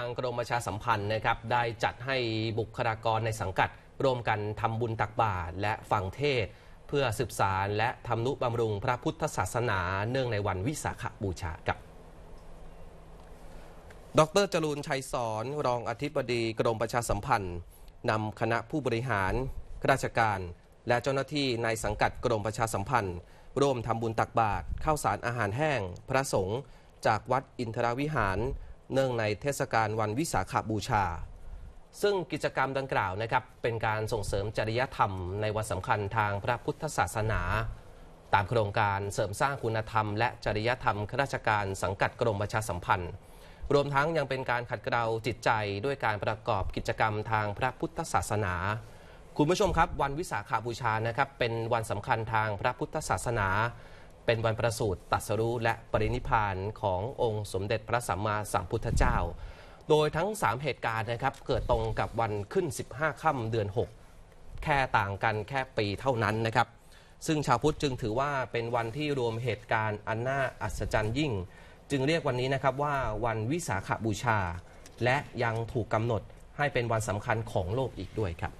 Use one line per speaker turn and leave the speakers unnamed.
างกรมประชาสัมพันธ์นะครับได้จัดให้บุคลากรในสังกัดร่วมกันทำบุญตักบาตรและฟังเทศเพื่อสืบสารและทำนุบำรุงพระพุทธศาสนา เนื่องในวันวิสาขบูชาครับ ดรจรูนชัยสอนรองอธิบดีกรมประชาสัมพันธ์นำคณะผู้บริหารราชการ และเจ้าหน้าที่ในสังกัดกรมประชาสัมพันธ์ร่วมทำบุญตักบาตรข้าวสารอาหารแห้งพระสงฆ์จากวัดอินทรวิหารเนื่องในเทศกาลวันวิสาขบูชา ซึ่งกิจกรรมดังกล่าวนะครับเป็นการส่งเสริมจริยธรรม ในวันสำคัญทางพระพุทธศาสนา ตามโครงการเสริมสร้างคุณธรรมและจริยธรรมข้าราชการสังกัดกรมประชาสัมพันธ์ รวมทั้งยังเป็นการขัดเกลาจิตใจด้วยการประกอบกิจกรรมทางพระพุทธศาสนา คุณผู้ชมครับวันวิสาขาบูชานะครับเป็นวันสำคัญทางพระพุทธศาสนาเป็นวันประสูติตัสรู้และปรินิพานขององค์สมเด็จพระสัมมาสัมพุทธเจ้า โดยทั้ง3เหตุการณ์นะครับเกิดตรงกับวันขึ้น 15 ค่ำเดือน 6 แค่ต่างกันแค่ปีเท่านั้นนะครับ ซึ่งชาวพุทธจึงถือว่าเป็นวันที่รวมเหตุการณ์อันน่าอัศจรรย์ยิ่ง จึงเรียกวันนี้นะครับว่าวันวิสาขบูชา และยังถูกกำหนดให้เป็นวันสำคัญของโลกอีกด้วยครับ